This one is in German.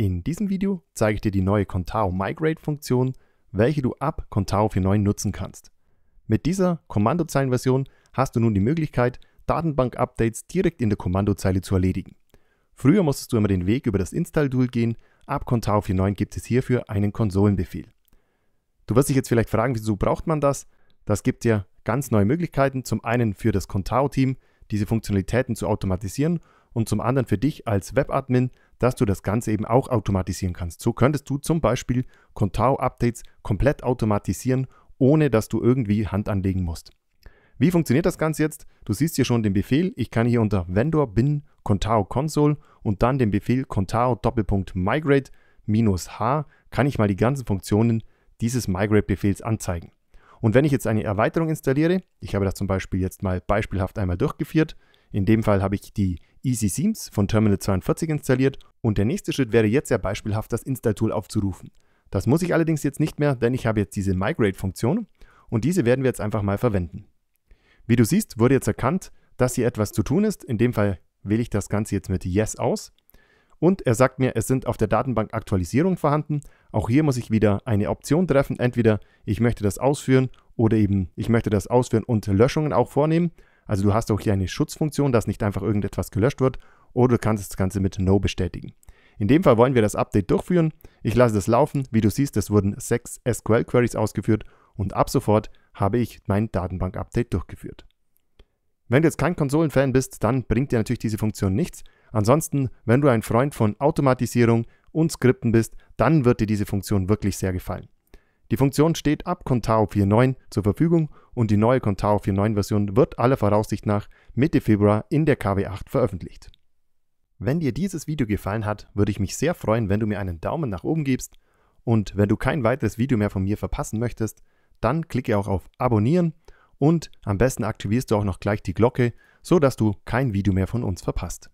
In diesem Video zeige ich dir die neue Contao Migrate Funktion, welche du ab Contao 4.9 nutzen kannst. Mit dieser Kommandozeilenversion hast du nun die Möglichkeit, Datenbank-Updates direkt in der Kommandozeile zu erledigen. Früher musstest du immer den Weg über das Install-Tool gehen, ab Contao 4.9 gibt es hierfür einen Konsolenbefehl. Du wirst dich jetzt vielleicht fragen, wieso braucht man das? Das gibt dir ganz neue Möglichkeiten, zum einen für das Contao-Team diese Funktionalitäten zu automatisieren und zum anderen für dich als Webadmin dass du das Ganze eben auch automatisieren kannst. So könntest du zum Beispiel Contao-Updates komplett automatisieren, ohne dass du irgendwie Hand anlegen musst. Wie funktioniert das Ganze jetzt? Du siehst hier schon den Befehl. Ich kann hier unter Vendor bin Contao Console und dann den Befehl Contao Doppelpunkt Migrate minus H kann ich mal die ganzen Funktionen dieses Migrate-Befehls anzeigen. Und wenn ich jetzt eine Erweiterung installiere, ich habe das zum Beispiel jetzt mal beispielhaft einmal durchgeführt, in dem Fall habe ich die Easy Seams von Terminal 42 installiert und der nächste Schritt wäre jetzt ja beispielhaft, das Install-Tool aufzurufen. Das muss ich allerdings jetzt nicht mehr, denn ich habe jetzt diese Migrate-Funktion und diese werden wir jetzt einfach mal verwenden. Wie du siehst, wurde jetzt erkannt, dass hier etwas zu tun ist. In dem Fall wähle ich das Ganze jetzt mit Yes aus. Und er sagt mir, es sind auf der Datenbank Aktualisierungen vorhanden. Auch hier muss ich wieder eine Option treffen. Entweder ich möchte das ausführen oder eben ich möchte das ausführen und Löschungen auch vornehmen. Also du hast auch hier eine Schutzfunktion, dass nicht einfach irgendetwas gelöscht wird oder du kannst das Ganze mit No bestätigen. In dem Fall wollen wir das Update durchführen. Ich lasse das laufen. Wie du siehst, es wurden sechs SQL-Queries ausgeführt und ab sofort habe ich mein Datenbank-Update durchgeführt. Wenn du jetzt kein Konsolen-Fan bist, dann bringt dir natürlich diese Funktion nichts. Ansonsten, wenn du ein Freund von Automatisierung und Skripten bist, dann wird dir diese Funktion wirklich sehr gefallen. Die Funktion steht ab Contao 4.9 zur Verfügung und die neue Contao 4.9-Version wird aller Voraussicht nach Mitte Februar in der KW8 veröffentlicht. Wenn dir dieses Video gefallen hat, würde ich mich sehr freuen, wenn du mir einen Daumen nach oben gibst und wenn du kein weiteres Video mehr von mir verpassen möchtest, dann klicke auch auf Abonnieren und am besten aktivierst du auch noch gleich die Glocke, sodass du kein Video mehr von uns verpasst.